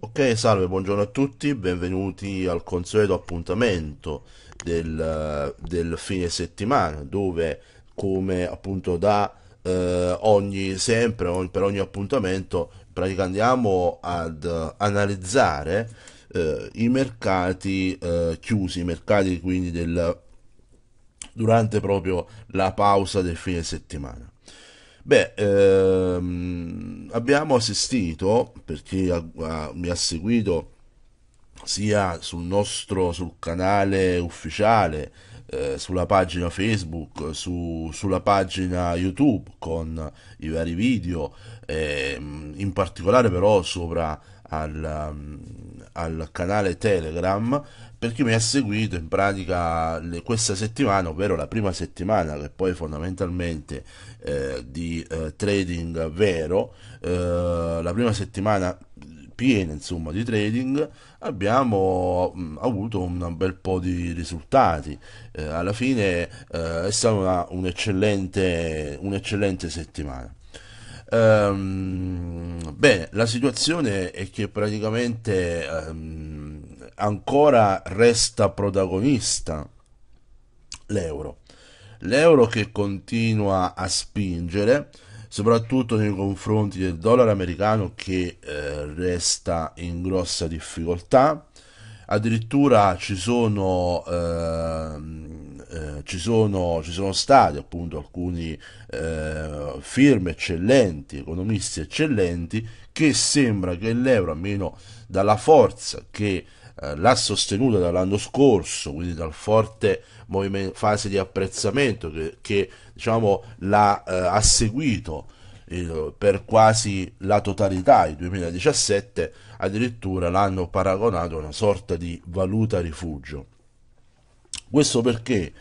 Ok, salve, buongiorno a tutti, benvenuti al consueto appuntamento del, eh, del fine settimana dove come appunto da eh, ogni sempre per ogni appuntamento andiamo ad eh, analizzare uh, i mercati uh, chiusi, i mercati quindi del durante proprio la pausa del fine settimana. Beh, ehm, abbiamo assistito, per chi ha, ha, mi ha seguito sia sul nostro sul canale ufficiale, eh, sulla pagina Facebook, su, sulla pagina YouTube con i vari video, ehm, in particolare però sopra al, al canale Telegram, per chi mi ha seguito in pratica le, questa settimana, ovvero la prima settimana che poi fondamentalmente eh, di eh, trading vero, eh, la prima settimana piena insomma di trading abbiamo mh, mm, avuto un bel po' di risultati eh, alla fine eh, è stata una, un'eccellente, un'eccellente settimana um, bene la situazione è che praticamente um, ancora resta protagonista l'euro. L'euro che continua a spingere, soprattutto nei confronti del dollaro americano che eh, resta in grossa difficoltà. Addirittura ci sono, eh, eh, ci sono, ci sono stati appunto alcune eh, firme eccellenti, economisti eccellenti, che sembra che l'euro, almeno dalla forza che eh, l'ha sostenuta dall'anno scorso, quindi dal forte movimento, fase di apprezzamento che, che diciamo, l'ha, eh, seguito il, per quasi la totalità il 2017, addirittura l'hanno paragonato a una sorta di valuta rifugio. Questo perché?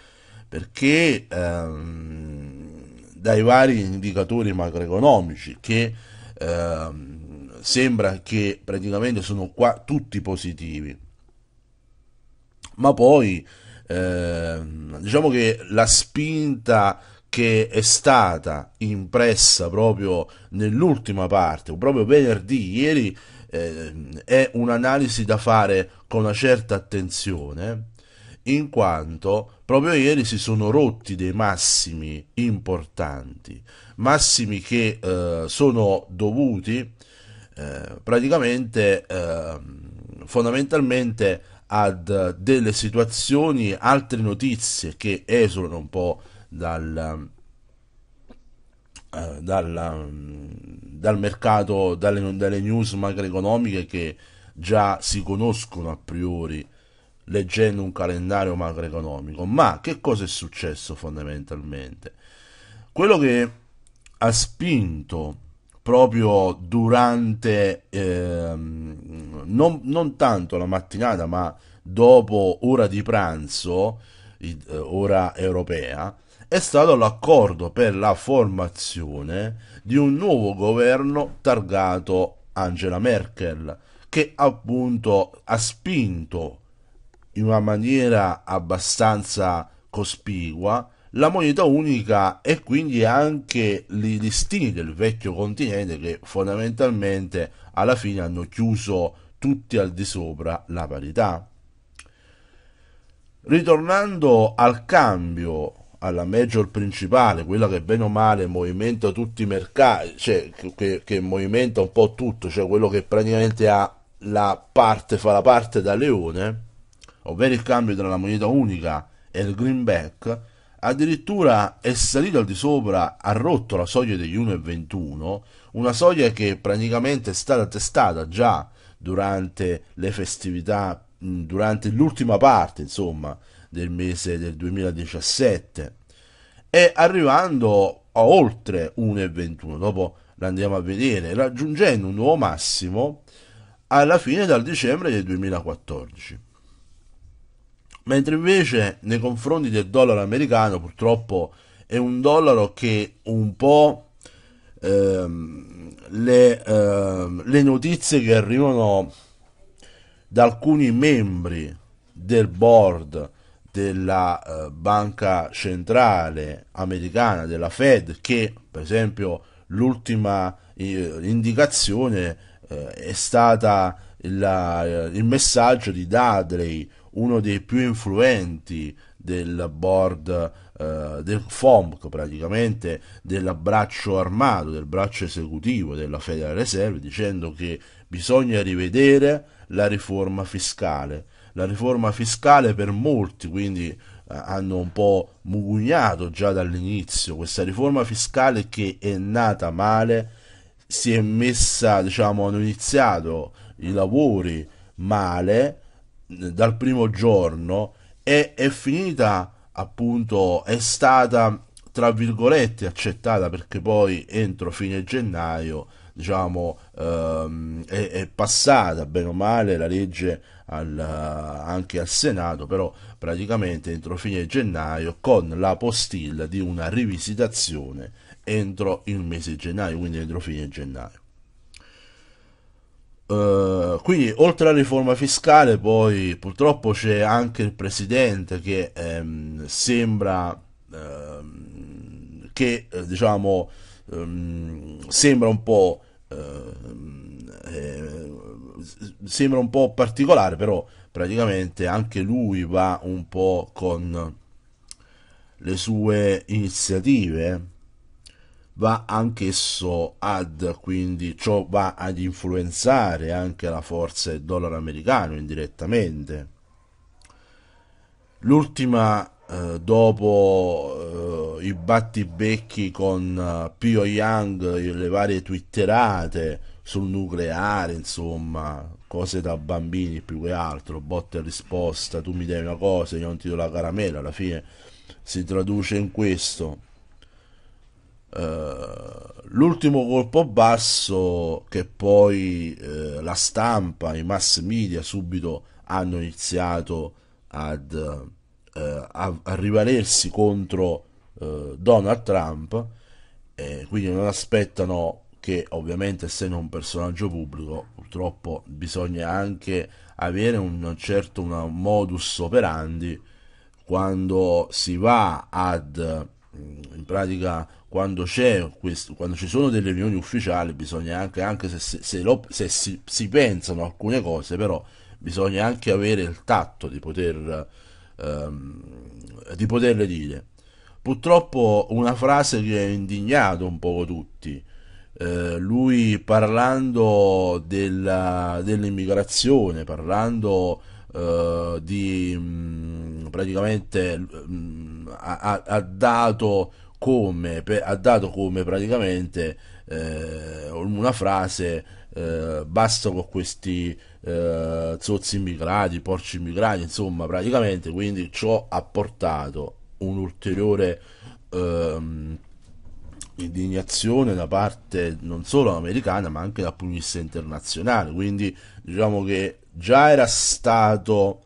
Perché ehm, dai vari indicatori macroeconomici che ehm, sembra che praticamente sono qua tutti positivi ma poi eh, diciamo che la spinta che è stata impressa proprio nell'ultima parte, proprio venerdì, ieri, eh, è un'analisi da fare con una certa attenzione, in quanto proprio ieri si sono rotti dei massimi importanti, massimi che eh, sono dovuti eh, praticamente ehm, fondamentalmente ad eh, delle situazioni, altre notizie che esulano un po' dal, eh, dal, mm, dal mercato, dalle, dalle news macroeconomiche che già si conoscono a priori leggendo un calendario macroeconomico. Ma che cosa è successo fondamentalmente? Quello che ha spinto proprio durante... Ehm, non, non tanto la mattinata, ma dopo ora di pranzo, eh, ora europea, è stato l'accordo per la formazione di un nuovo governo targato Angela Merkel, che appunto ha spinto in una maniera abbastanza cospicua la moneta unica e quindi anche i destini del vecchio continente che fondamentalmente alla fine hanno chiuso tutti al di sopra la parità. Ritornando al cambio, alla major principale, quella che bene o male movimenta tutti i mercati, cioè che, che movimenta un po' tutto, cioè quello che praticamente ha la parte, fa la parte da leone, ovvero il cambio tra la moneta unica e il greenback, addirittura è salito al di sopra, ha rotto la soglia degli 1,21, una soglia che praticamente è stata testata già durante le festività, mm, durante l'ultima parte, insomma, del mese del 2017 e arrivando a oltre 1,21, dopo l'andiamo a vedere, raggiungendo un nuovo massimo alla fine dal dicembre del 2014. Mentre invece nei confronti del dollaro americano purtroppo è un dollaro che un po' ehm, le, eh, le notizie che arrivano da alcuni membri del board della eh, banca centrale americana della Fed che per esempio l'ultima eh, indicazione eh, è stata la, eh, il messaggio di Dudley uno dei più influenti del board eh, del FOMC praticamente dell'abbraccio armato, del braccio esecutivo della Federal Reserve dicendo che bisogna rivedere la riforma fiscale. La riforma fiscale per molti, quindi eh, hanno un po' mugugnato già dall'inizio, questa riforma fiscale che è nata male, si è messa, diciamo, hanno iniziato i lavori male dal primo giorno e è finita appunto è stata tra virgolette accettata perché poi entro fine gennaio diciamo ehm, è, è, passata bene o male la legge al, anche al Senato però praticamente entro fine gennaio con la postilla di una rivisitazione entro il mese di gennaio quindi entro fine gennaio Uh, eh, qui oltre alla riforma fiscale poi purtroppo c'è anche il presidente che ehm, sembra ehm, che eh, diciamo ehm, sembra un po' ehm, eh, sembra un po' particolare però praticamente anche lui va un po' con le sue iniziative va anch'esso ad, quindi ciò va ad influenzare anche la forza del dollaro americano indirettamente. L'ultima eh, dopo eh, i battibecchi con eh, Pyongyang, eh, le varie twitterate sul nucleare, insomma, cose da bambini più che altro, botte e risposta, tu mi dai una cosa, io non ti do la caramella, alla fine si traduce in questo eh, l'ultimo colpo basso che poi uh, la stampa, i mass media subito hanno iniziato ad, uh, a, a, rivalersi contro Donald Trump, eh, quindi non aspettano che ovviamente essendo un personaggio pubblico purtroppo bisogna anche avere un certo una modus operandi quando si va ad in pratica quando, questo, quando, ci sono delle riunioni ufficiali bisogna anche, anche se, se, se, lo, se si, si, pensano alcune cose però bisogna anche avere il tatto di, poter, ehm, di poterle dire purtroppo una frase che ha indignato un po' tutti eh, lui parlando della, dell'immigrazione parlando eh, di mh, mm, praticamente mh, mm, ha, ha, dato come, ha dato come praticamente eh, una frase eh, basta con questi eh, zozzi immigrati, porci immigrati, insomma praticamente quindi ciò ha portato un'ulteriore ehm, indignazione da parte non solo americana ma anche dal punto di vista internazionale, quindi diciamo che già era stato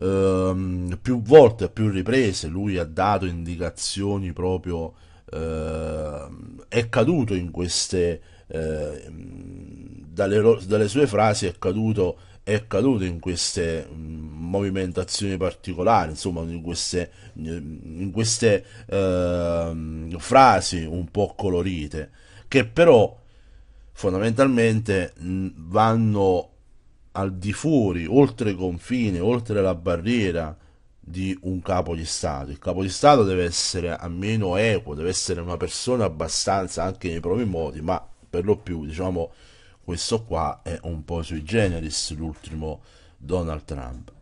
ehm, più volte, a più riprese, lui ha dato indicazioni proprio, ehm, è caduto in queste, ehm, dalle, dalle, sue frasi è caduto, è caduto in queste mh, mm, movimentazioni particolari, insomma in queste, in queste ehm, frasi un po' colorite, che però fondamentalmente mh, mm, vanno al di fuori, oltre confine, oltre la barriera di un capo di Stato. Il capo di Stato deve essere almeno equo, deve essere una persona abbastanza anche nei propri modi, ma per lo più, diciamo, questo qua è un po' sui generis l'ultimo Donald Trump.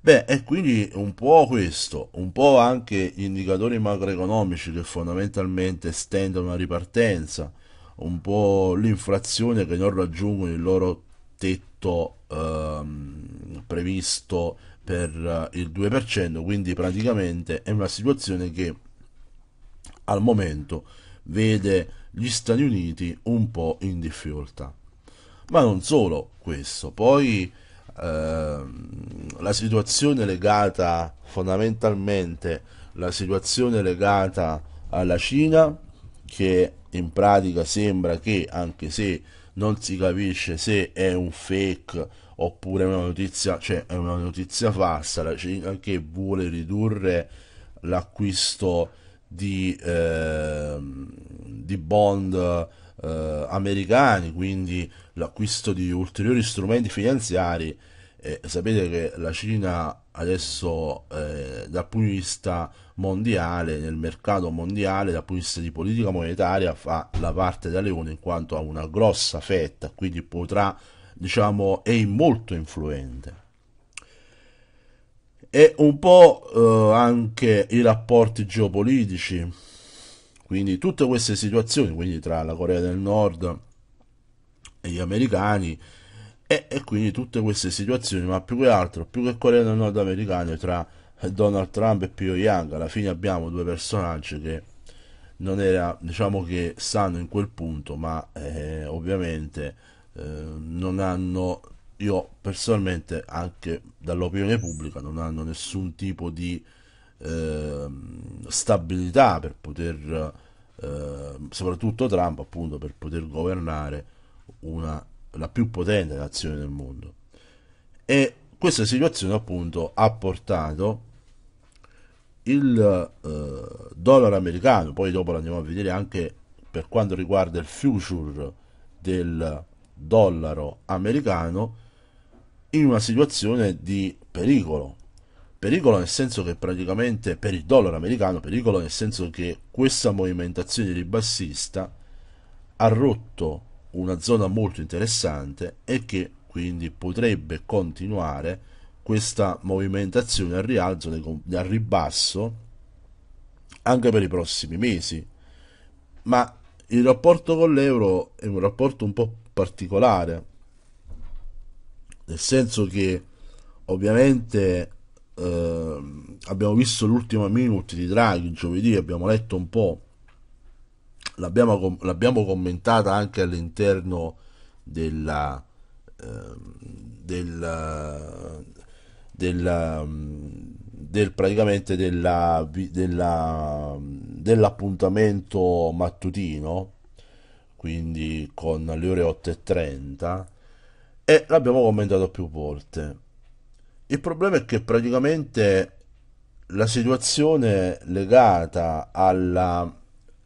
Beh, e quindi un po' questo, un po' anche gli indicatori macroeconomici che fondamentalmente stendono una ripartenza, un po' l'inflazione che non raggiungono il loro tetto ehm, previsto per eh, il 2%, quindi praticamente è una situazione che al momento vede gli Stati Uniti un po' in difficoltà. Ma non solo questo, poi ehm, la situazione legata fondamentalmente la situazione legata alla Cina che in pratica sembra che anche se non si capisce se è un fake oppure è una notizia, cioè è una notizia falsa, la Cina che vuole ridurre l'acquisto di, eh, di bond eh, americani, quindi l'acquisto di ulteriori strumenti finanziari. Eh, sapete che la Cina adesso eh, dal punto di vista mondiale, nel mercato mondiale, dal punto di vista di politica monetaria, fa la parte da leone in quanto ha una grossa fetta, quindi potrà diciamo, è molto influente. E un po' eh, anche i rapporti geopolitici, quindi tutte queste situazioni, quindi tra la Corea del Nord e gli americani, e, e quindi tutte queste situazioni, ma più che altro, più che Corea del Nord americano, tra Donald Trump e Pyongyang, alla fine abbiamo due personaggi che non era, diciamo che stanno in quel punto, ma eh, ovviamente eh, non hanno io personalmente anche dall'opinione pubblica non hanno nessun tipo di eh, stabilità per poter eh, soprattutto Trump appunto per poter governare una, la più potente nazione del mondo e questa situazione appunto ha portato il eh, dollaro americano poi dopo lo andiamo a vedere anche per quanto riguarda il future del dollaro americano in una situazione di pericolo. Pericolo nel senso che praticamente per il dollaro americano, pericolo nel senso che questa movimentazione ribassista ha rotto una zona molto interessante e che quindi potrebbe continuare questa movimentazione al rialzo, al ribasso anche per i prossimi mesi. Ma il rapporto con l'euro è un rapporto un po' particolare, nel senso che ovviamente eh, abbiamo visto l'ultima minute di Draghi giovedì, abbiamo letto un po', l'abbiamo, l'abbiamo commentata anche all'interno della, eh, della, della del praticamente della, della, dell'appuntamento mattutino quindi con le ore 8.30 e l'abbiamo commentato più volte. Il problema è che praticamente la situazione legata alla...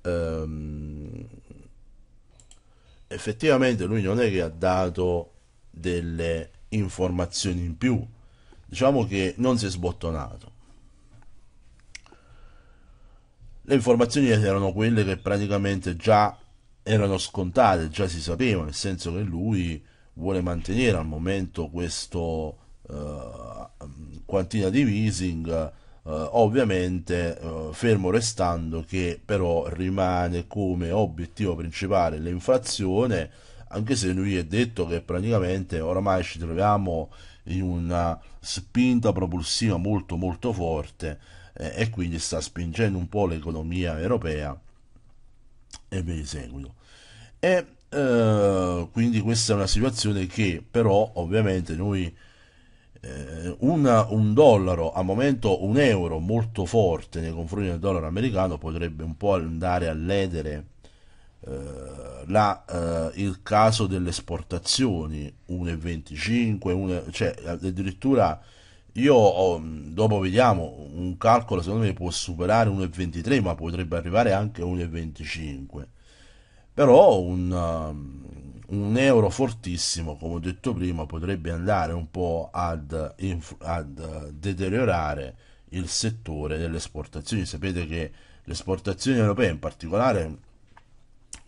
Ehm, effettivamente lui non è che ha dato delle informazioni in più, diciamo che non si è sbottonato. Le informazioni erano quelle che praticamente già erano scontate, già si sapeva, nel senso che lui vuole mantenere al momento questo eh, quantità di easing, eh, ovviamente eh, fermo restando che però rimane come obiettivo principale l'inflazione, anche se lui è detto che praticamente oramai ci troviamo in una spinta propulsiva molto molto forte eh, e quindi sta spingendo un po' l'economia europea e via di seguito. E eh, quindi questa è una situazione che però ovviamente noi eh, una, un dollaro a momento un euro molto forte nei confronti del dollaro americano potrebbe un po' andare a ledere eh, la, eh, il caso delle esportazioni 1,25 cioè addirittura io dopo vediamo, un calcolo secondo me può superare 1,23 ma potrebbe arrivare anche 1,25. Però un, um, un, euro fortissimo, come ho detto prima, potrebbe andare un po' ad, ad deteriorare il settore delle esportazioni. Sapete che le esportazioni europee, in particolare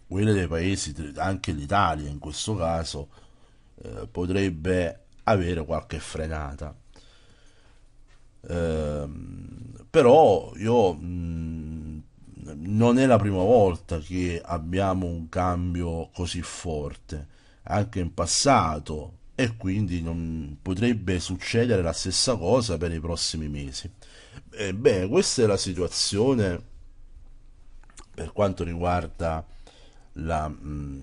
quelle dei paesi, anche l'Italia in questo caso, eh, potrebbe avere qualche frenata Ehm, però io mh, mm, non è la prima volta che abbiamo un cambio così forte, anche in passato, e quindi non potrebbe succedere la stessa cosa per i prossimi mesi. E questa è la situazione per quanto riguarda la, mh, mm,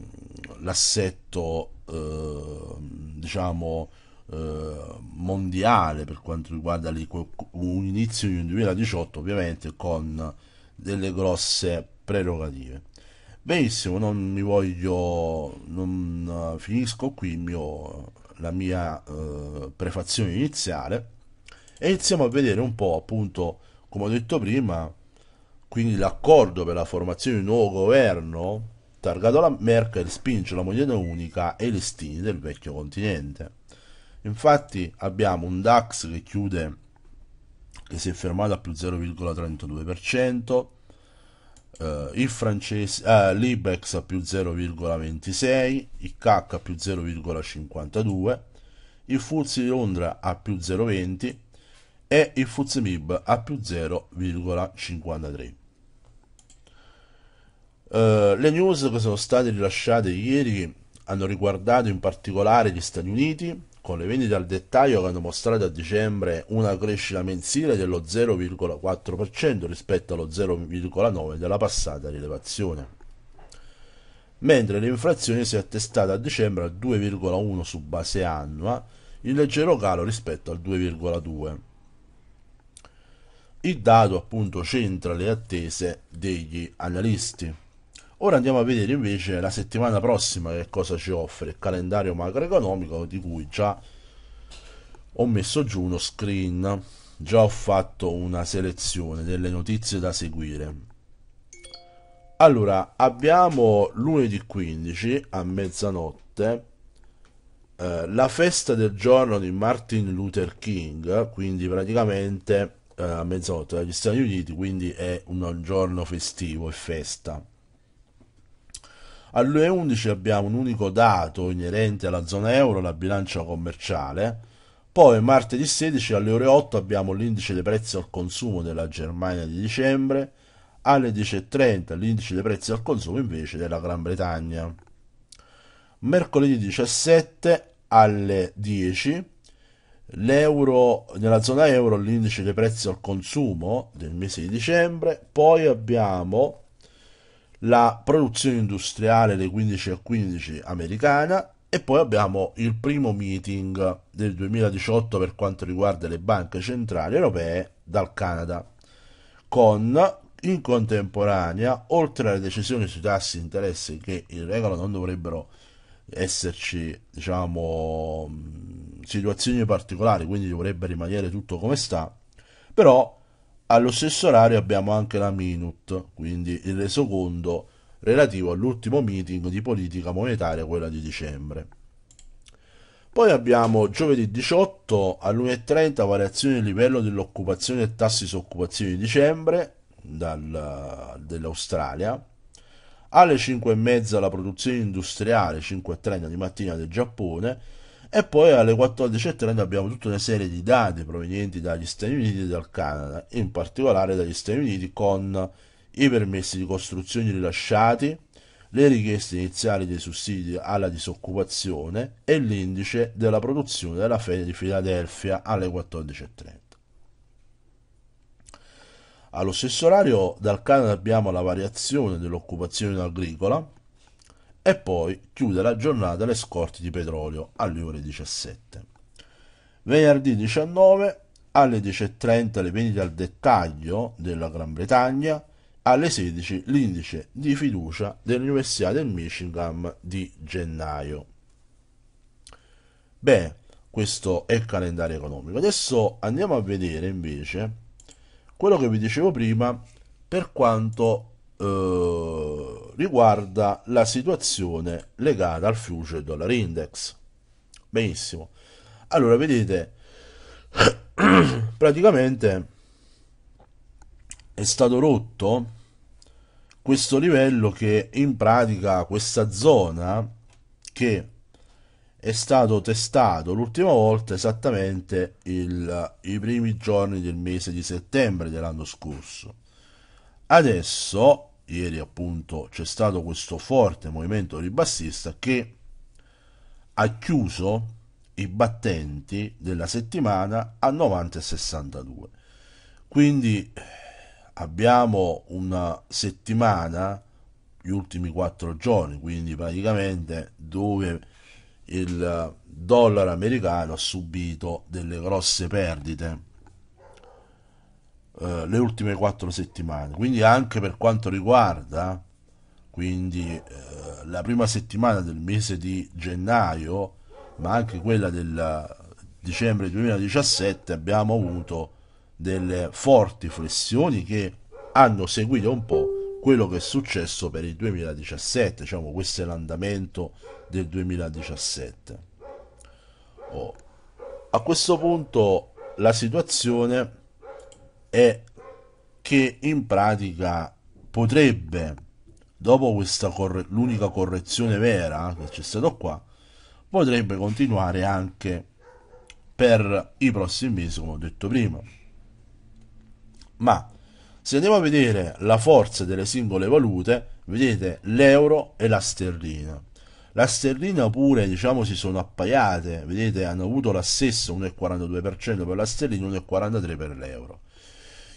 l'assetto, eh, diciamo, eh, mondiale per quanto riguarda un inizio di 2018 ovviamente con delle grosse prerogative benissimo non mi voglio non eh, finisco qui mio, la mia eh, prefazione iniziale e iniziamo a vedere un po' appunto come ho detto prima quindi l'accordo per la formazione di un nuovo governo targato alla Merkel spinge la moneta unica e i destini del vecchio continente Infatti abbiamo un DAX che chiude, che si è fermato a più 0,32%, eh, il francese, eh, l'IBEX a più 0,26, il CAC a più 0,52, il FUZI di Londra a più 0,20 e il FUZI MIB a più 0,53. Uh, eh, le news che sono state rilasciate ieri hanno riguardato in particolare gli Stati Uniti, con le vendite al dettaglio che hanno mostrato a dicembre una crescita mensile dello 0,4% rispetto allo 0,9% della passata rilevazione mentre l'inflazione si è attestata a dicembre al 2,1 su base annua, in leggero calo rispetto al 2,2. Il dato appunto centra le attese degli analisti. Ora andiamo a vedere invece la settimana prossima che cosa ci offre il calendario macroeconomico di cui già ho messo giù uno screen, già ho fatto una selezione delle notizie da seguire. Allora, abbiamo lunedì 15 a mezzanotte eh, la festa del giorno di Martin Luther King, quindi praticamente eh, a mezzanotte dagli Stati Uniti, quindi è un giorno festivo e festa. Alle 11 abbiamo un unico dato inerente alla zona euro, la bilancia commerciale. Poi martedì 16 alle ore 8 abbiamo l'indice dei prezzi al consumo della Germania di dicembre, alle 10.30 l'indice dei prezzi al consumo invece della Gran Bretagna. Mercoledì 17 alle 10 l'euro nella zona euro l'indice dei prezzi al consumo del mese di dicembre, poi abbiamo la produzione industriale dai 15 al 15 americana e poi abbiamo il primo meeting del 2018 per quanto riguarda le banche centrali europee dal Canada, con in contemporanea, oltre alle decisioni sui tassi di interesse che in regola non dovrebbero esserci diciamo, situazioni particolari, quindi dovrebbe rimanere tutto come sta, però allo stesso orario abbiamo anche la Minute, quindi il resoconto relativo all'ultimo meeting di politica monetaria, quella di dicembre. Poi abbiamo giovedì 18 alle 1.30 variazione del livello dell'occupazione e tassi di occupazione di dicembre dal, dell'Australia, alle 5.30 la produzione industriale, 5.30 di mattina del Giappone e poi alle 14.30 abbiamo tutta una serie di dati provenienti dagli Stati Uniti e dal Canada, in particolare dagli Stati Uniti con i permessi di costruzione rilasciati, le richieste iniziali dei sussidi alla disoccupazione e l'indice della produzione della fede di Filadelfia alle 14.30. Allo stesso orario dal Canada abbiamo la variazione dell'occupazione agricola e poi chiude la giornata le scorte di petrolio alle ore 17. Venerdì 19 alle 10.30 le vendite al dettaglio della Gran Bretagna, alle 16 l'indice di fiducia dell'Università del Michigan di gennaio. Bene, questo è il calendario economico. Adesso andiamo a vedere invece quello che vi dicevo prima per quanto eh, riguarda la situazione legata al Future Dollar Index. Benissimo. Allora, vedete, praticamente è stato rotto questo livello che in pratica questa zona che è stato testato l'ultima volta esattamente il, i primi giorni del mese di settembre dell'anno scorso. Adesso ieri appunto c'è stato questo forte movimento ribassista che ha chiuso i battenti della settimana a 90,62. Quindi abbiamo una settimana, gli ultimi quattro giorni, quindi praticamente dove il dollaro americano ha subito delle grosse perdite eh, le ultime quattro settimane. Quindi anche per quanto riguarda quindi, eh, la prima settimana del mese di gennaio, ma anche quella del dicembre 2017, abbiamo avuto delle forti flessioni che hanno seguito un po' quello che è successo per il 2017, diciamo questo è l'andamento del 2017. Oh. A questo punto la situazione è che in pratica potrebbe, dopo questa corre- l'unica correzione vera che c'è stata qua, potrebbe continuare anche per i prossimi mesi, come ho detto prima. Ma se andiamo a vedere la forza delle singole valute, vedete l'euro e la sterlina. La sterlina pure, diciamo, si sono appaiate, vedete, hanno avuto la stessa 1,42% per la sterlina, 1,43% per l'euro.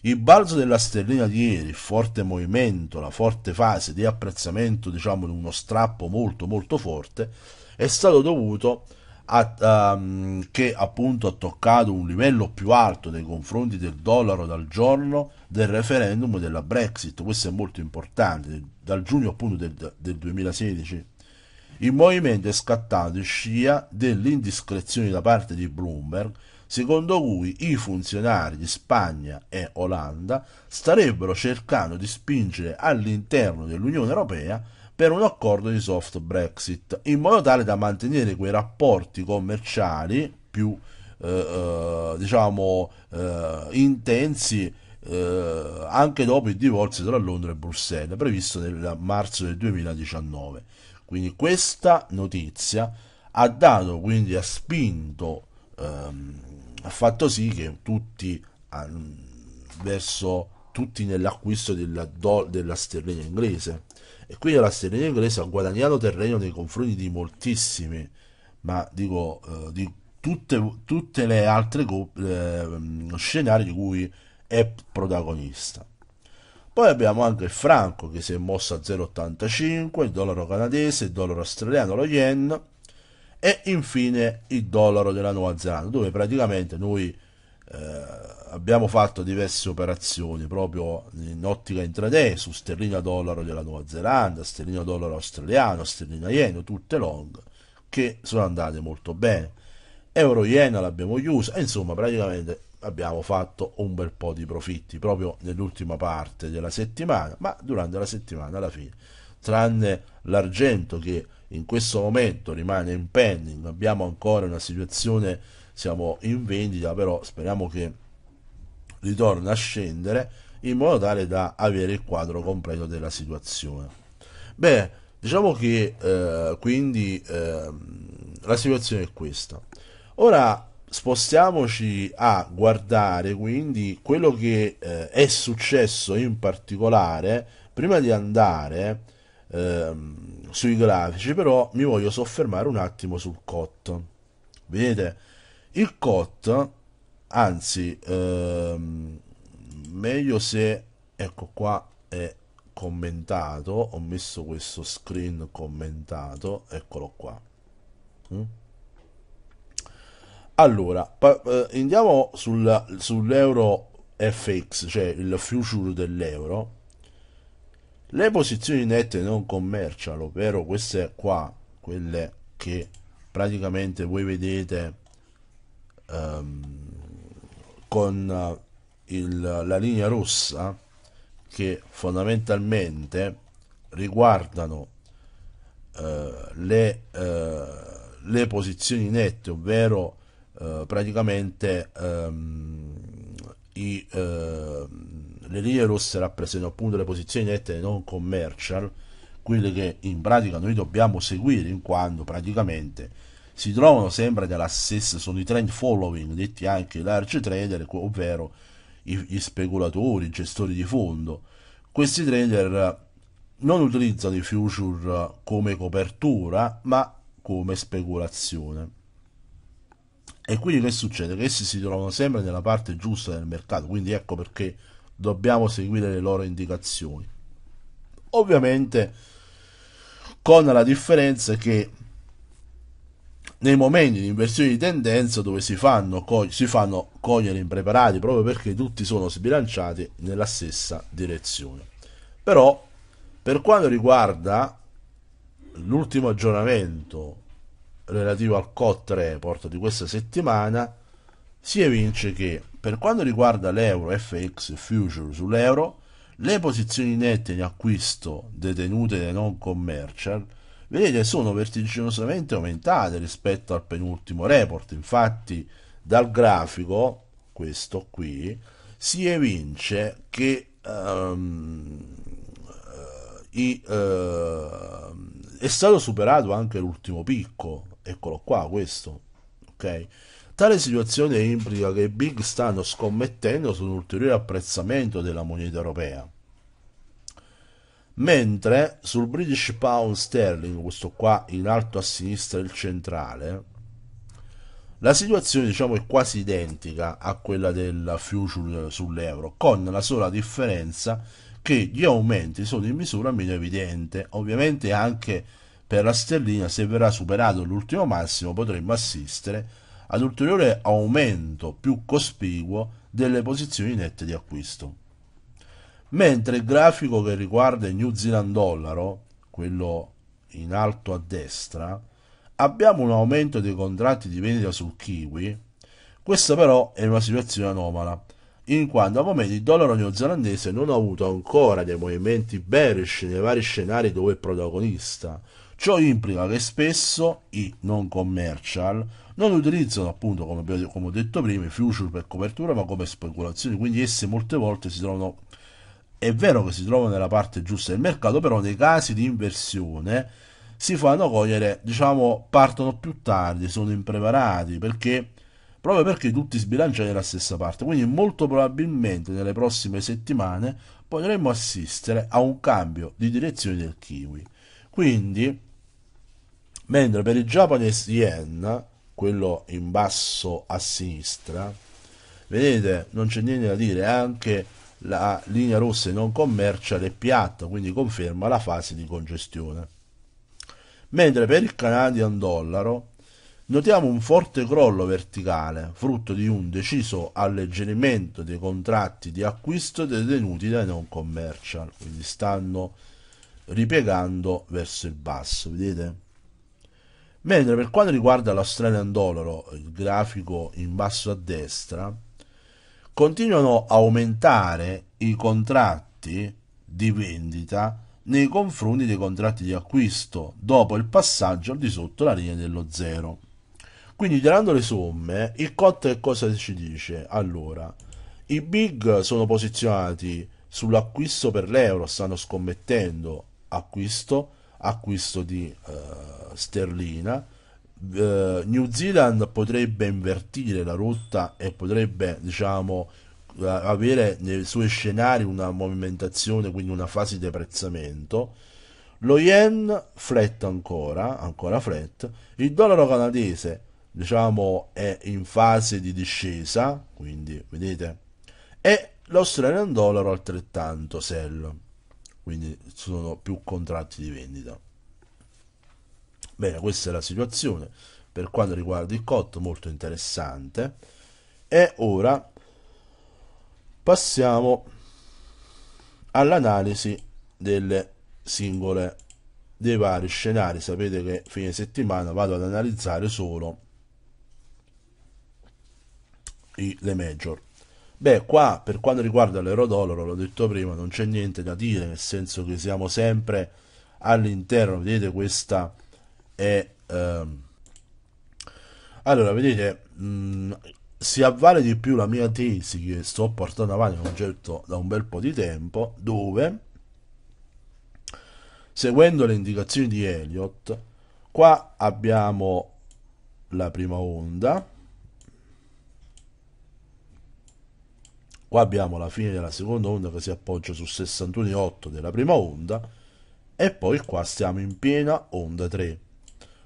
Il balzo della sterlina di ieri, il forte movimento, la forte fase di apprezzamento, diciamo, di uno strappo molto molto forte, è stato dovuto a, um, che appunto ha toccato un livello più alto nei confronti del dollaro dal giorno del referendum della Brexit, questo è molto importante, dal giugno appunto del, del 2016. Il movimento è scattato in scia dell'indiscrezione da parte di Bloomberg secondo cui i funzionari di Spagna e Olanda starebbero cercando di spingere all'interno dell'Unione Europea per un accordo di soft Brexit, in modo tale da mantenere quei rapporti commerciali più eh, eh diciamo eh, intensi eh, anche dopo il divorzio tra Londra e Bruxelles, previsto nel marzo del 2019. Quindi questa notizia ha dato, quindi ha spinto ehm, ha fatto sì che tutti verso tutti nell'acquisto della, della sterlina inglese e quindi la sterlina inglese ha guadagnato terreno nei confronti di moltissimi ma dico eh, di tutte, tutte, le altre eh, scenari di cui è protagonista poi abbiamo anche il franco che si è mosso a 0,85 il dollaro canadese il dollaro australiano lo yen e infine il dollaro della Nuova Zelanda, dove praticamente noi eh, abbiamo fatto diverse operazioni proprio in ottica intraday su sterlina dollaro della Nuova Zelanda, sterlina dollaro australiano, sterlina ieno, tutte long, che sono andate molto bene. Euro iena l'abbiamo chiusa, insomma praticamente abbiamo fatto un bel po' di profitti proprio nell'ultima parte della settimana, ma durante la settimana alla fine, tranne l'argento che in questo momento rimane in pending, abbiamo ancora una situazione, siamo in vendita, però speriamo che ritorni a scendere in modo tale da avere il quadro completo della situazione. Beh, diciamo che eh, quindi eh, la situazione è questa. Ora spostiamoci a guardare quindi quello che eh, è successo in particolare prima di andare ehm, sui grafici, però mi voglio soffermare un attimo sul COT. Vedete, il COT, anzi, ehm, meglio se, ecco qua, è commentato, ho messo questo screen commentato, eccolo qua. Mm? Allora, eh, andiamo sull'euro FX, cioè il future dell'euro le posizioni nette non commercial ovvero queste qua quelle che praticamente voi vedete um, con eh, il, la linea rossa che fondamentalmente riguardano uh, le, uh, le, posizioni nette ovvero uh, praticamente um, i, le linee rosse rappresentano appunto le posizioni nette non commercial, quelle che in pratica noi dobbiamo seguire in quanto praticamente si trovano sempre nella stessa, sono i trend following, detti anche i large trader, ovvero gli speculatori, i gestori di fondo. Questi trader non utilizzano i future come copertura, ma come speculazione. E quindi che succede? Che essi si trovano sempre nella parte giusta del mercato, quindi ecco perché dobbiamo seguire le loro indicazioni. Ovviamente con la differenza che nei momenti di inversione di tendenza dove si fanno, si fanno cogliere impreparati proprio perché tutti sono sbilanciati nella stessa direzione. Però per quanto riguarda l'ultimo aggiornamento relativo al COT report di questa settimana, si evince che per quanto riguarda l'euro FX Future sull'euro, le posizioni nette in acquisto detenute dai non commercial vedete sono vertiginosamente aumentate rispetto al penultimo report infatti dal grafico questo qui si evince che um, i, uh, è stato superato anche l'ultimo picco eccolo qua questo ok Tale situazione implica che i big stanno scommettendo su un ulteriore apprezzamento della moneta europea. Mentre sul British Pound Sterling, questo qua in alto a sinistra il centrale, la situazione diciamo, è quasi identica a quella del future sull'euro, con la sola differenza che gli aumenti sono in misura meno evidente. Ovviamente anche per la sterlina, se verrà superato l'ultimo massimo, potremmo assistere a ad ulteriore aumento più cospicuo delle posizioni nette di acquisto. Mentre il grafico che riguarda il New Zealand dollaro, quello in alto a destra, abbiamo un aumento dei contratti di vendita sul kiwi. Questa però è una situazione anomala, in quanto a momento il dollaro neozelandese non ha avuto ancora dei movimenti bearish nei vari scenari dove è protagonista. Ciò implica che spesso i non commercial non utilizzano appunto come, come ho detto prima i future per copertura ma come speculazioni quindi esse molte volte si trovano è vero che si trovano nella parte giusta del mercato però nei casi di inversione si fanno cogliere diciamo partono più tardi sono impreparati perché proprio perché tutti sbilanciano nella stessa parte. Quindi molto probabilmente nelle prossime settimane potremmo assistere a un cambio di direzione del kiwi. Quindi, mentre per il Japanese yen quello in basso a sinistra, vedete non c'è niente da dire, anche la linea rossa non commercial è piatta, quindi conferma la fase di congestione. Mentre per il Canadian dollaro notiamo un forte crollo verticale, frutto di un deciso alleggerimento dei contratti di acquisto detenuti dai non commercial, quindi stanno ripiegando verso il basso, vedete? Mentre per quanto riguarda l'Australian Dollar, il grafico in basso a destra, continuano a aumentare i contratti di vendita nei confronti dei contratti di acquisto dopo il passaggio al di sotto la linea dello zero. Quindi tirando le somme, il COT che cosa ci dice? Allora, i big sono posizionati sull'acquisto per l'euro, stanno scommettendo acquisto, acquisto di... Eh, sterlina. Uh, New Zealand potrebbe invertire la rotta e potrebbe diciamo eh, avere nei suoi scenari una movimentazione quindi una fase di apprezzamento lo yen flat ancora ancora flat il dollaro canadese diciamo è in fase di discesa quindi vedete e l'australian dollaro altrettanto sell quindi sono più contratti di vendita Bene, questa è la situazione per quanto riguarda il cotto, molto interessante. E ora passiamo all'analisi delle singole dei vari scenari. Sapete che fine settimana vado ad analizzare solo i, le major. Beh, qua per quanto riguarda l'euro-dollaro, l'ho detto prima, non c'è niente da dire, nel senso che siamo sempre all'interno, vedete questa e ehm, allora vedete mh, mm, si avvale di più la mia tesi che sto portando avanti un certo, da un bel po' di tempo dove seguendo le indicazioni di Elliot qua abbiamo la prima onda qua abbiamo la fine della seconda onda che si appoggia su 61,8 della prima onda e poi qua stiamo in piena onda 3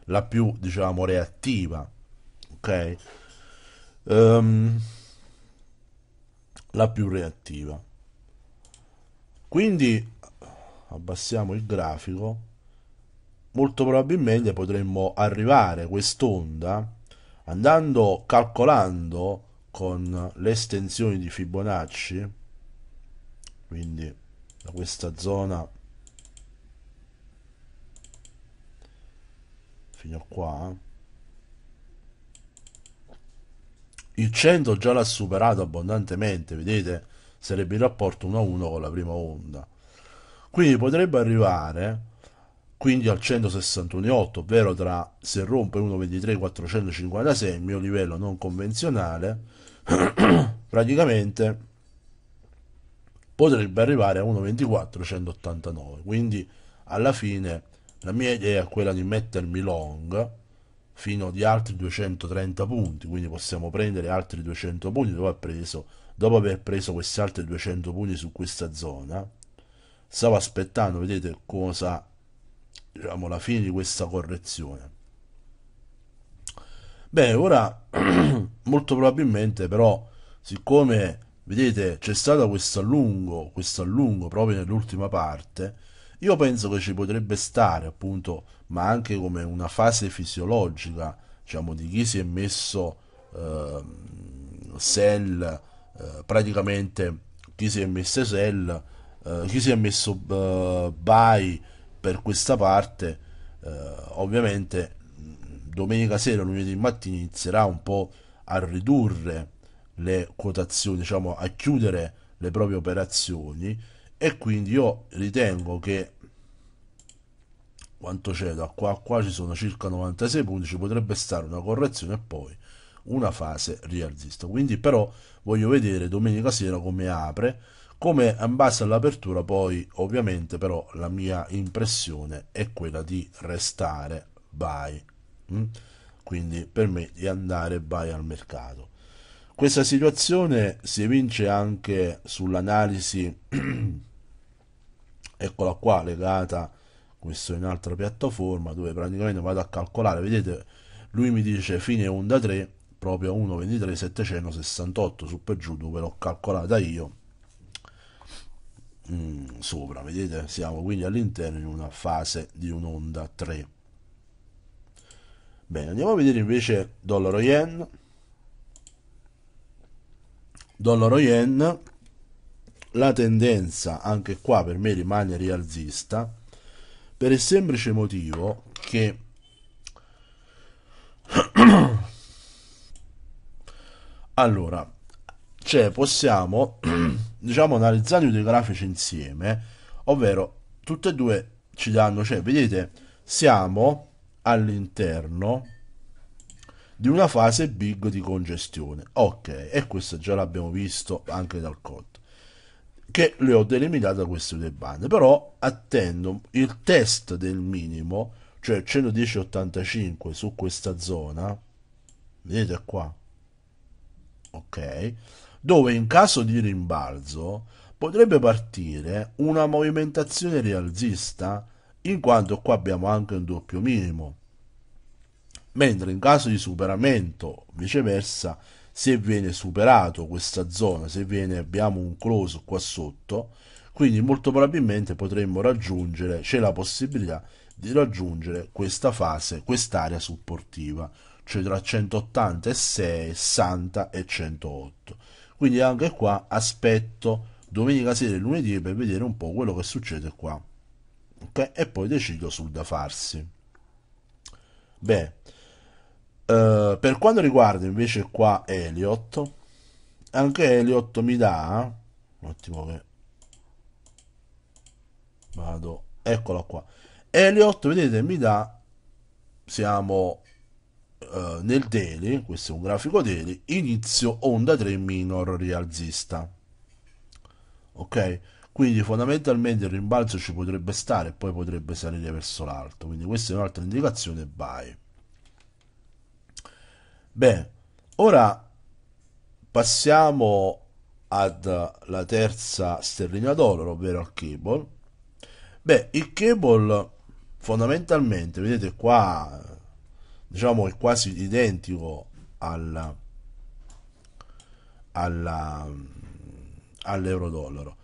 la più diciamo reattiva ok um, la più reattiva quindi abbassiamo il grafico molto probabilmente potremmo arrivare quest'onda andando calcolando con le estensioni di Fibonacci quindi da questa zona fino a qua eh. il 100 già l'ha superato abbondantemente vedete sarebbe il rapporto 1 a 1 con la prima onda quindi potrebbe arrivare quindi al 161,8 ovvero tra se rompe 1,23 456 il mio livello non convenzionale praticamente potrebbe arrivare a 1,24 189 quindi alla fine la mia idea è quella di mettermi long fino ad altri 230 punti, quindi possiamo prendere altri 200 punti dopo aver preso, dopo aver preso questi altri 200 punti su questa zona. Stavo aspettando, vedete cosa, diciamo, la fine di questa correzione. Bene, ora molto probabilmente però, siccome vedete c'è stato questo allungo, questo allungo proprio nell'ultima parte, io penso che ci potrebbe stare, appunto, ma anche come una fase fisiologica, diciamo, di chi si è messo eh, Sell, eh, praticamente chi si è messo Sell, eh, chi si è messo eh, Buy per questa parte, eh, ovviamente mm, domenica sera, lunedì mattina inizierà un po' a ridurre le quotazioni, diciamo, a chiudere le proprie operazioni e quindi io ritengo che quanto c'è da qua a qua ci sono circa 96 punti ci potrebbe stare una correzione e poi una fase rialzista quindi però voglio vedere domenica sera come apre come in base all'apertura poi ovviamente però la mia impressione è quella di restare buy mm? quindi per me di andare buy al mercato questa situazione si evince anche sull'analisi eccola qua legata questo in altra piattaforma dove praticamente vado a calcolare vedete lui mi dice fine onda 3 proprio 1.23.768 su per giù dove l'ho calcolata io mm, sopra vedete siamo quindi all'interno di una fase di un'onda 3 bene andiamo a vedere invece dollaro yen dollaro yen la tendenza anche qua per me rimane rialzista per il semplice motivo che allora cioè possiamo diciamo analizzare i due grafici insieme ovvero tutte e due ci danno cioè vedete siamo all'interno di una fase big di congestione ok e questo già l'abbiamo visto anche dal codice che le ho delimitate da queste due bande però attendo il test del minimo cioè 110.85 su questa zona vedete qua ok dove in caso di rimbalzo potrebbe partire una movimentazione rialzista in quanto qua abbiamo anche un doppio minimo mentre in caso di superamento viceversa se viene superato questa zona, se viene, abbiamo un close qua sotto, quindi molto probabilmente potremmo raggiungere, c'è la possibilità di raggiungere questa fase, quest'area supportiva, cioè tra 180 e 60 e 108. Quindi anche qua aspetto domenica sera e lunedì per vedere un po' quello che succede qua. Okay? E poi decido sul da farsi. Beh, eh, per quanto riguarda invece qua Elliot, anche Elliot mi dà, un attimo che vado, eccolo qua, Elliot vedete mi dà, siamo uh, nel daily, questo è un grafico daily, inizio onda 3 minor rialzista, ok? Quindi fondamentalmente il rimbalzo ci potrebbe stare e poi potrebbe salire verso l'alto, quindi questa è un'altra indicazione buy. Beh, ora passiamo alla terza sterlina d'oro, ovvero al cable. Beh, il cable fondamentalmente, vedete qua, diciamo è quasi identico alla, alla, all'euro-dollaro.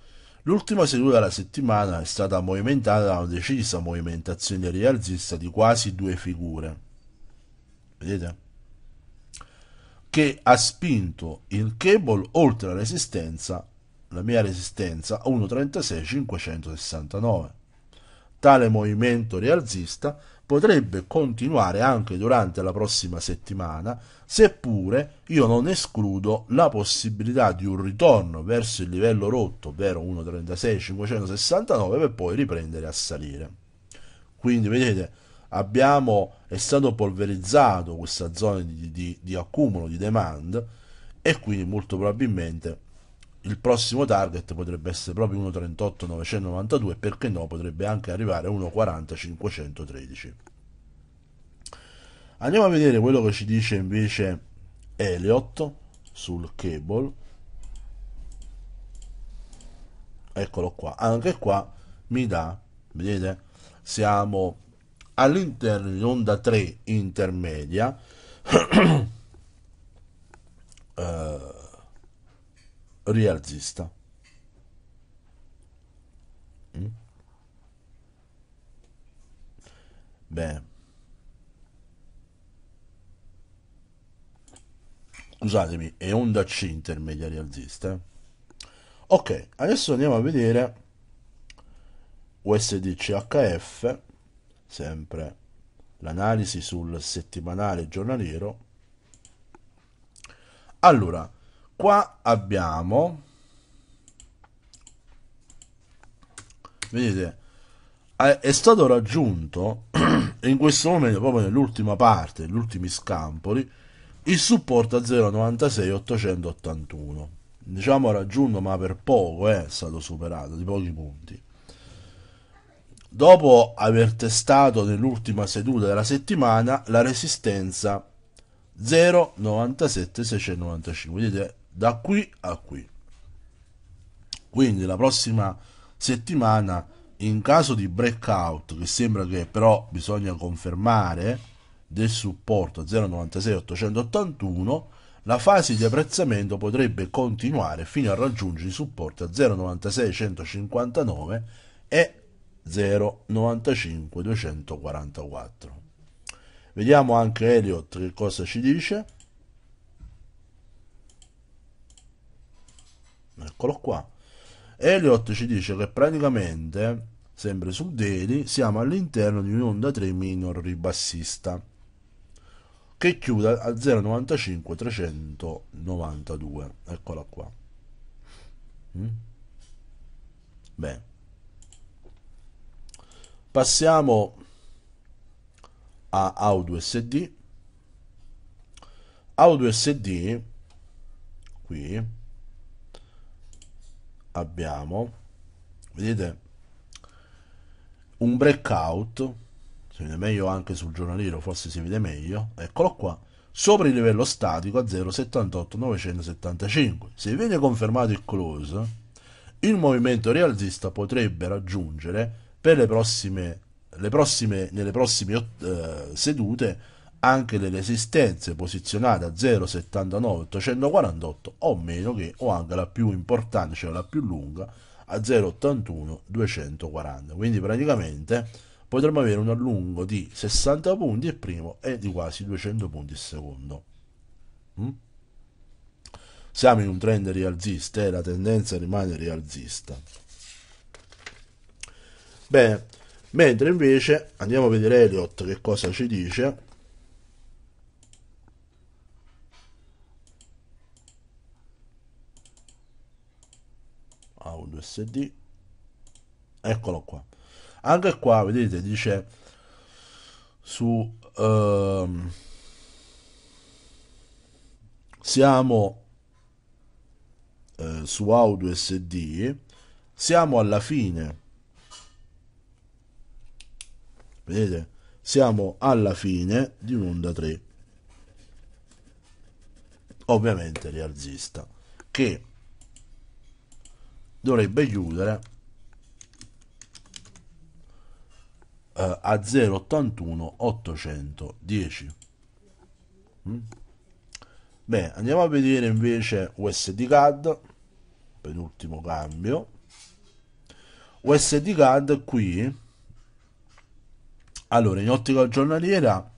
L'ultima seduta della settimana è stata movimentata da una decisa movimentazione rialzista di quasi due figure. Vedete? che ha spinto il cable oltre la resistenza, la mia resistenza, a 1,36569. Tale movimento rialzista potrebbe continuare anche durante la prossima settimana, seppure io non escludo la possibilità di un ritorno verso il livello rotto, ovvero 1,36569, per poi riprendere a salire. Quindi vedete, abbiamo, è stato polverizzato questa zona di, di, di accumulo di demand e quindi molto probabilmente il prossimo target potrebbe essere proprio 1.38.992 perché no potrebbe anche arrivare a 1.40.513 andiamo a vedere quello che ci dice invece Elliot sul cable eccolo qua anche qua mi dà vedete siamo all'interno di onda 3 intermedia eh, rialzista. Mm? Beh. Scusatemi, è onda C intermedia rialzista. Eh. Ok, adesso andiamo a vedere USDCHF sempre l'analisi sul settimanale giornaliero. Allora, qua abbiamo, vedete, eh, è stato raggiunto in questo momento, proprio nell'ultima parte, negli ultimi scampoli, il supporto a 0,96 881. Diciamo raggiunto, ma per poco eh, è stato superato, di pochi punti. Dopo aver testato nell'ultima seduta della settimana la resistenza 0,97,695, vedete da qui a qui. Quindi la prossima settimana, in caso di breakout, che sembra che però bisogna confermare, del supporto 0,96,881, la fase di apprezzamento potrebbe continuare fino a raggiungere i supporti a 0,96,159 e 095 244. Vediamo anche Elliot che cosa ci dice. Eccolo qua. Elliot ci dice che praticamente, sempre su Daily, siamo all'interno di un'onda 3 minor ribassista che chiude a 0,95 392. Eccola qua. Mm? Bene passiamo a Audio SD Audio SD qui abbiamo vedete un breakout si vede meglio anche sul giornaliero forse si vede meglio eccolo qua sopra il livello statico a 0,78,975 se viene confermato il close il movimento rialzista potrebbe raggiungere per le prossime, le prossime, nelle prossime eh, sedute anche le resistenze posizionate a 0,79 848 o meno che o anche la più importante cioè la più lunga a 0,81 240 quindi praticamente potremmo avere un allungo di 60 punti il primo e di quasi 200 punti il secondo mm? siamo in un trend rialzista e la tendenza rimane rialzista Bene, mentre invece andiamo a vedere Elliot che cosa ci dice. Audio SD. Eccolo qua. Anche qua, vedete, dice su... Um, siamo eh, su audio SD, siamo alla fine Vedete? Siamo alla fine di un'onda 3. Ovviamente rialzista, che dovrebbe chiudere eh, a 0,81810. 810. Mm? Beh, andiamo a vedere invece USD CAD, penultimo cambio. USD CAD qui allora, in ottica giornaliera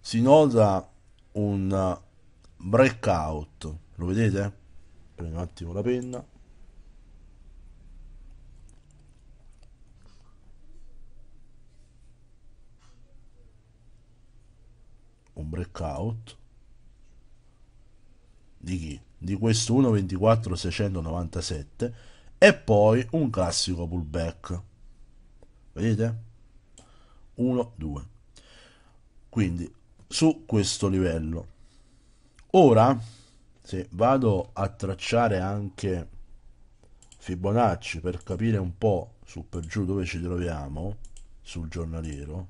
si nota un breakout, lo vedete? Prendo un attimo la penna. Un breakout di chi? Di questo 1.24.697 e poi un classico pullback. Vedete? 1, 2. Quindi su questo livello. Ora, se vado a tracciare anche Fibonacci per capire un po' su per giù dove ci troviamo, sul giornaliero,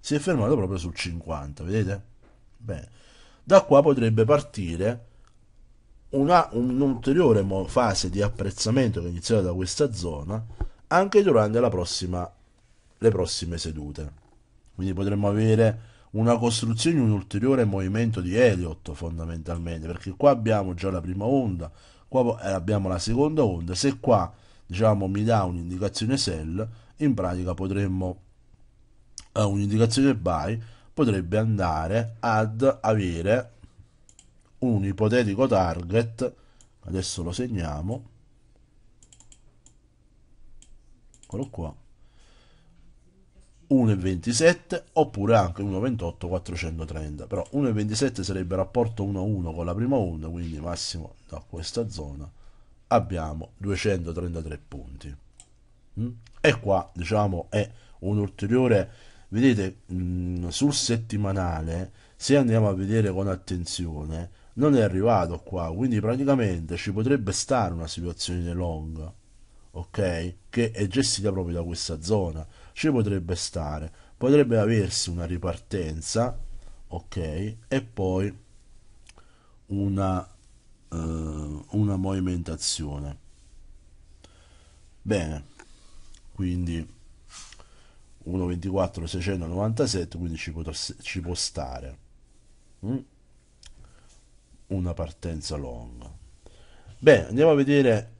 si è fermato proprio sul 50, vedete? Bene. Da qua potrebbe partire un'ulteriore fase di apprezzamento che è iniziata da questa zona anche durante prossima, le prossime sedute. Quindi potremmo avere una costruzione, un ulteriore movimento di Elliott fondamentalmente, perché qua abbiamo già la prima onda, qua eh, abbiamo la seconda onda, se qua diciamo mi dà un'indicazione sell, in pratica potremmo eh, un'indicazione buy potrebbe andare ad avere un ipotetico target, adesso lo segniamo eccolo qua 1,27 oppure anche 1,28 430 però 1,27 sarebbe rapporto 1 a 1 con la prima onda quindi massimo da questa zona abbiamo 233 punti mm? e qua diciamo è un ulteriore vedete mm, sul settimanale se andiamo a vedere con attenzione non è arrivato qua quindi praticamente ci potrebbe stare una situazione long ok? Che è gestita proprio da questa zona. Ci potrebbe stare, potrebbe aversi una ripartenza, ok? E poi una, uh, una movimentazione. Bene, quindi 1.24 697, quindi ci, potrà, ci può stare. Mm? Una partenza long. Bene, andiamo a vedere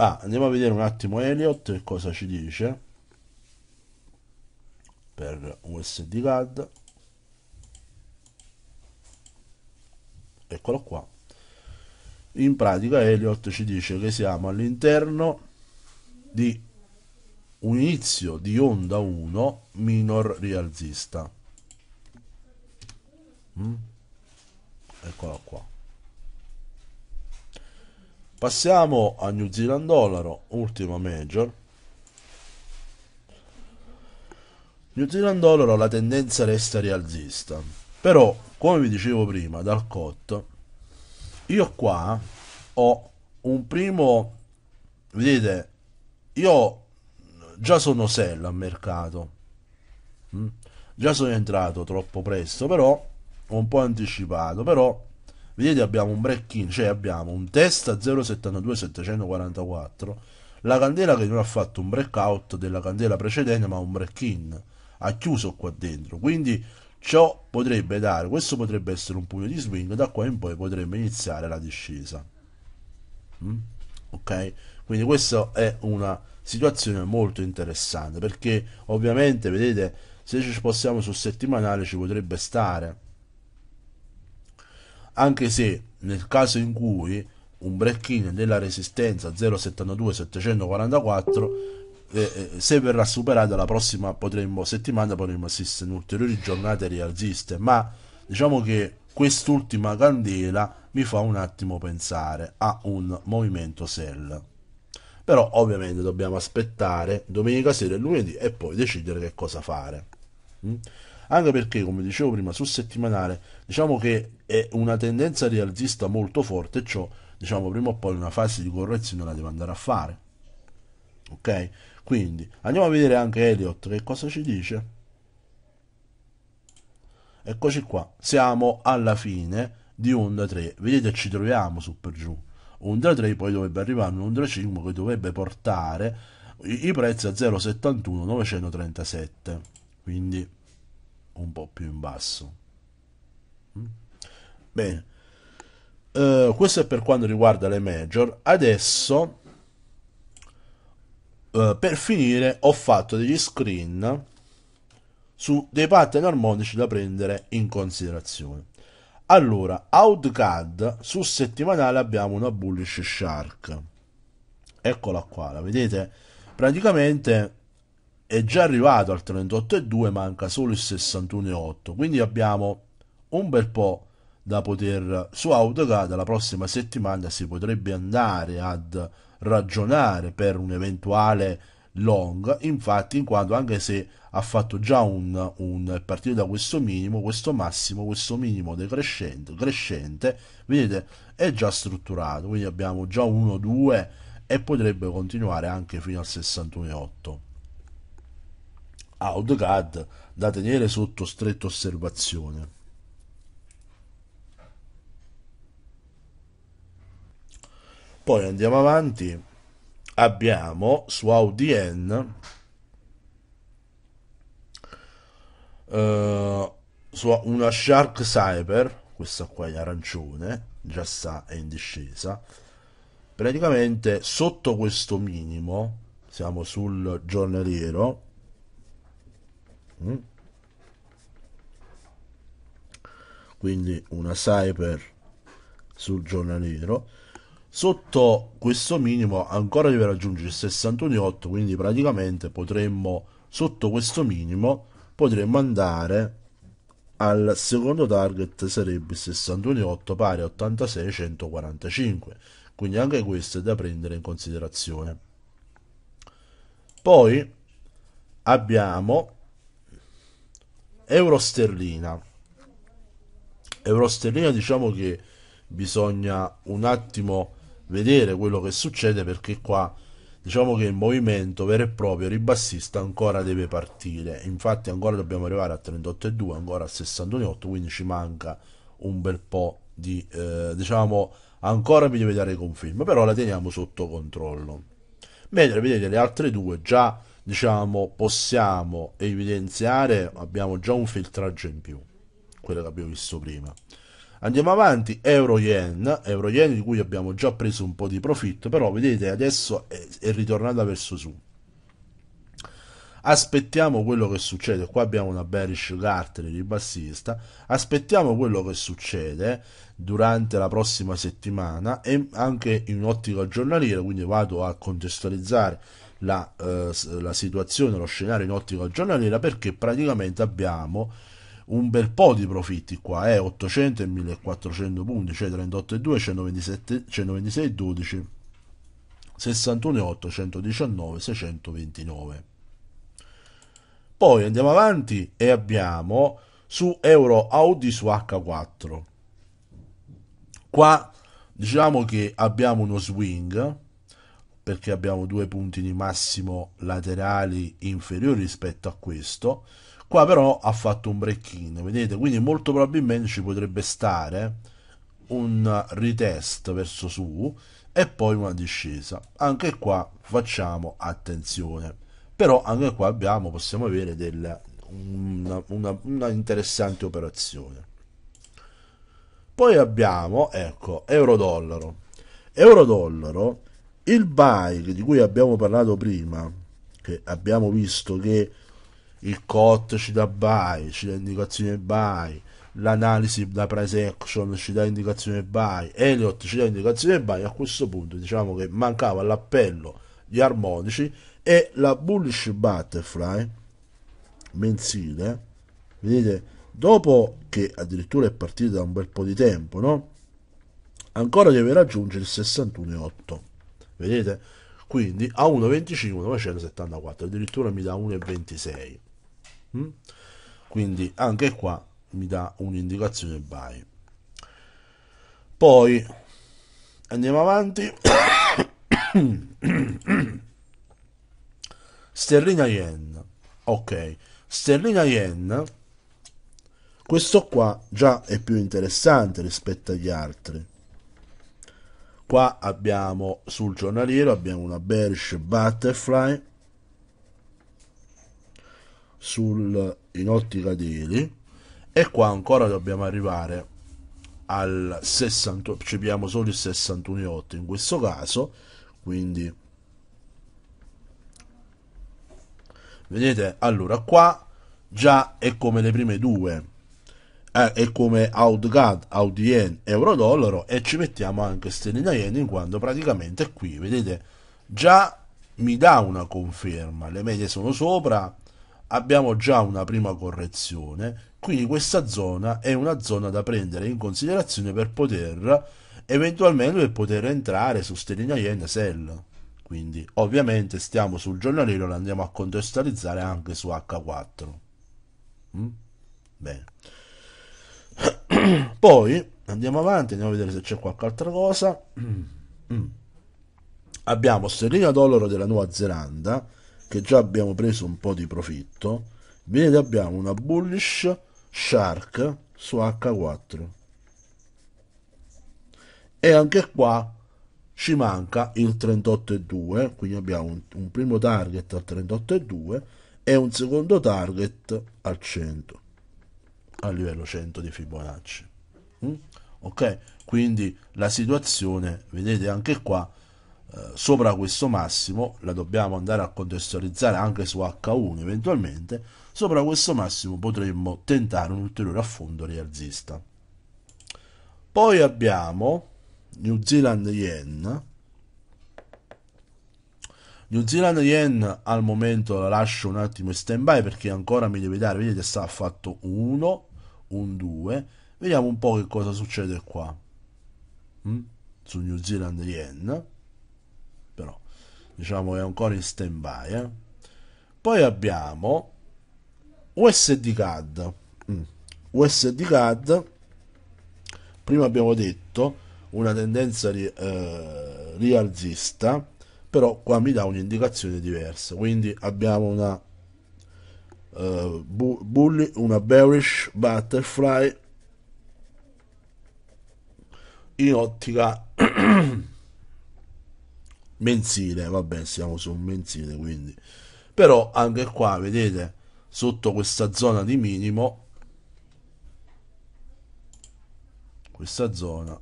Ah, andiamo a vedere un attimo Elliot che cosa ci dice per USD CAD. Eccolo qua. In pratica Elliot ci dice che siamo all'interno di un inizio di onda 1 minor rialzista. Mm? Eccolo qua. Passiamo a New Zealand Dollaro, ultima major. New Zealand Dollaro la tendenza resta rialzista, però come vi dicevo prima dal cotto, io qua ho un primo, vedete, io già sono sell al mercato, mm? già sono entrato troppo presto, però ho un po' anticipato, però Vedete abbiamo un break in, cioè abbiamo un test a 0,72-744, la candela che non ha fatto un break out della candela precedente ma un break in, ha chiuso qua dentro, quindi ciò potrebbe dare, questo potrebbe essere un pugno di swing, da qua in poi potrebbe iniziare la discesa. Mm? Ok? Quindi questa è una situazione molto interessante perché ovviamente vedete se ci spostiamo sul settimanale ci potrebbe stare anche se nel caso in cui un break-in della resistenza 072 744 eh, eh, se verrà superata la prossima potremmo, settimana potremmo assistere in ulteriori giornate rialziste ma diciamo che quest'ultima candela mi fa un attimo pensare a un movimento sell però ovviamente dobbiamo aspettare domenica sera e lunedì e poi decidere che cosa fare mm? anche perché come dicevo prima sul settimanale diciamo che è una tendenza rialzista molto forte, ciò diciamo prima o poi una fase di correzione la deve andare a fare. Ok? Quindi andiamo a vedere anche Elliot che cosa ci dice. Eccoci qua, siamo alla fine di onda 3. Vedete ci troviamo su per giù. Onda 3 poi dovrebbe arrivare un'onda 5 che dovrebbe portare i prezzi a 0,71937. Quindi un po' più in basso. Mm? Bene, uh, questo è per quanto riguarda le major. Adesso, uh, per finire, ho fatto degli screen su dei pattern armonici da prendere in considerazione. Allora, Outcad su settimanale abbiamo una bullish shark. Eccola qua, la vedete? Praticamente è già arrivato al 38,2, manca solo il 61,8, quindi abbiamo un bel po' da poter su AutoCAD la prossima settimana si potrebbe andare ad ragionare per un eventuale long infatti in quanto anche se ha fatto già un, un partire da questo minimo questo massimo questo minimo decrescente crescente vedete è già strutturato quindi abbiamo già 1 2 e potrebbe continuare anche fino al 61,8 AutoCAD da tenere sotto stretta osservazione Poi andiamo avanti, abbiamo su AudiN eh, su una Shark Cyber, questa qua è arancione, già sta è in discesa, praticamente sotto questo minimo, siamo sul giornaliero, mm? quindi una cyber sul giornaliero Sotto questo minimo ancora deve raggiungere il 61,8, quindi praticamente potremmo, sotto questo minimo, potremmo andare al secondo target sarebbe 61,8 pari a 86,145, quindi anche questo è da prendere in considerazione. Poi abbiamo euro sterlina. Euro sterlina diciamo che bisogna un attimo vedere quello che succede perché qua diciamo che il movimento vero e proprio ribassista ancora deve partire infatti ancora dobbiamo arrivare a 38,2 ancora a 61,8 quindi ci manca un bel po' di eh, diciamo ancora mi deve dare conferma però la teniamo sotto controllo mentre vedete le altre due già diciamo possiamo evidenziare abbiamo già un filtraggio in più quello che abbiamo visto prima Andiamo avanti, euro-yen, euro-yen di cui abbiamo già preso un po' di profitto, però vedete adesso è, è ritornata verso su. Aspettiamo quello che succede, qua abbiamo una bearish carter ribassista, aspettiamo quello che succede durante la prossima settimana e anche in ottica giornaliera, quindi vado a contestualizzare la, eh, la situazione, lo scenario in ottica giornaliera perché praticamente abbiamo un bel po' di profitti qua, eh? 800 e 1400 punti, cioè 38 e 2, 127, 126 e 12, 61 e 8, 119, 629. Poi andiamo avanti e abbiamo su Euro Audi su H4. Qua diciamo che abbiamo uno swing perché abbiamo due punti di massimo laterali inferiori rispetto a questo Qua però ha fatto un break-in, vedete? Quindi molto probabilmente ci potrebbe stare un retest verso su e poi una discesa. Anche qua facciamo attenzione. Però anche qua abbiamo, possiamo avere del, una, una, una interessante operazione. Poi abbiamo, ecco, euro-dollaro. Euro-dollaro, il buy di cui abbiamo parlato prima, che abbiamo visto che il COT ci dà buy, ci dà indicazione buy, l'analisi da price action ci dà indicazione buy, Elliot ci dà indicazione buy, a questo punto diciamo che mancava l'appello di armonici e la bullish butterfly mensile, vedete, dopo che addirittura è partita da un bel po' di tempo, no? Ancora deve raggiungere il 61,8, vedete? Quindi a 1,25 974, addirittura mi dà 1,26 Mm? quindi anche qua mi dà un'indicazione buy poi andiamo avanti sterlina yen ok sterlina yen questo qua già è più interessante rispetto agli altri qua abbiamo sul giornaliero abbiamo una bearish butterfly sul, in ottica daily e qua ancora dobbiamo arrivare al 60 ci abbiamo solo il 61,8 in questo caso quindi vedete allora qua già è come le prime due eh, è come Outgad, Audien, Euro Dollaro e ci mettiamo anche Stellina Yen in quanto praticamente qui vedete già mi dà una conferma le medie sono sopra abbiamo già una prima correzione, quindi questa zona è una zona da prendere in considerazione per poter eventualmente per poter entrare su Sterling Yen Sell. Quindi ovviamente stiamo sul giornaliero lo andiamo a contestualizzare anche su H4. Mm? Bene. Poi andiamo avanti, andiamo a vedere se c'è qualche altra cosa. Mm. Abbiamo Sterling dollaro della Nuova Zelanda che già abbiamo preso un po' di profitto, vedete abbiamo una bullish shark su H4. E anche qua ci manca il 38,2, quindi abbiamo un, un primo target al 38,2 e un secondo target al 100, a livello 100 di Fibonacci. Mm? Ok, quindi la situazione, vedete anche qua, eh, sopra questo massimo, la dobbiamo andare a contestualizzare anche su H1 eventualmente, sopra questo massimo potremmo tentare un ulteriore affondo rialzista. Poi abbiamo New Zealand Yen. New Zealand Yen al momento la lascio un attimo in stand by perché ancora mi deve dare, vedete sta fatto 1, un 2, vediamo un po' che cosa succede qua mm? su New Zealand Yen diciamo è ancora in stand by eh? poi abbiamo USD CAD mm. USD CAD prima abbiamo detto una tendenza ri, eh, rialzista però qua mi dà un'indicazione diversa quindi abbiamo una eh, bu bulli, una bearish butterfly in ottica mensile, vabbè siamo su un mensile quindi, però anche qua vedete sotto questa zona di minimo, questa zona,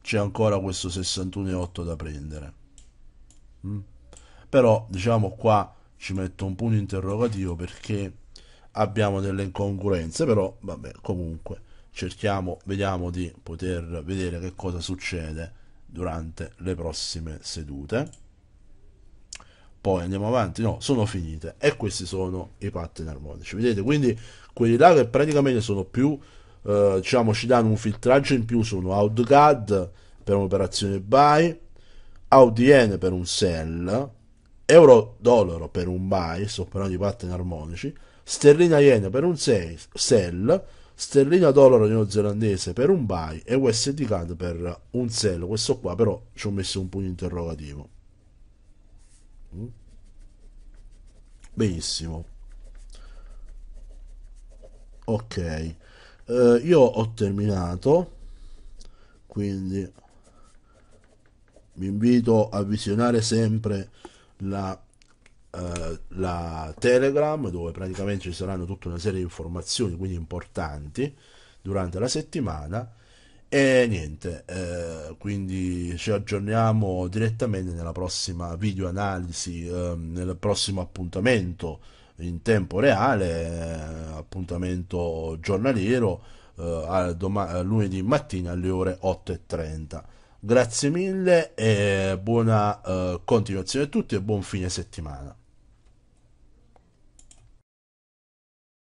c'è ancora questo 61,8 da prendere, mm? però diciamo qua ci metto un punto interrogativo perché abbiamo delle incongruenze, però vabbè comunque cerchiamo, vediamo di poter vedere che cosa succede durante le prossime sedute. Poi andiamo avanti, no, sono finite e questi sono i pattern armonici. Vedete, quindi quelli là che praticamente sono più, eh, diciamo, ci danno un filtraggio in più, sono outgad per un'operazione buy, outdn per un sell, euro-dollaro per un buy, sto parlando di pattern armonici, sterlina-yen per un sell, sterlina dollaro neozelandese per un buy e USD CAD per un sell. Questo qua però ci ho messo un punto interrogativo. Mm? Benissimo. Ok. Uh, io ho terminato, quindi vi invito a visionare sempre la eh, la Telegram dove praticamente ci saranno tutta una serie di informazioni quindi importanti durante la settimana e niente, eh, quindi ci aggiorniamo direttamente nella prossima video analisi, eh, nel prossimo appuntamento in tempo reale, eh, appuntamento giornaliero eh, a doma- a eh, lunedì mattina alle ore 8.30. Grazie mille e buona continuazione a tutti e buon fine settimana.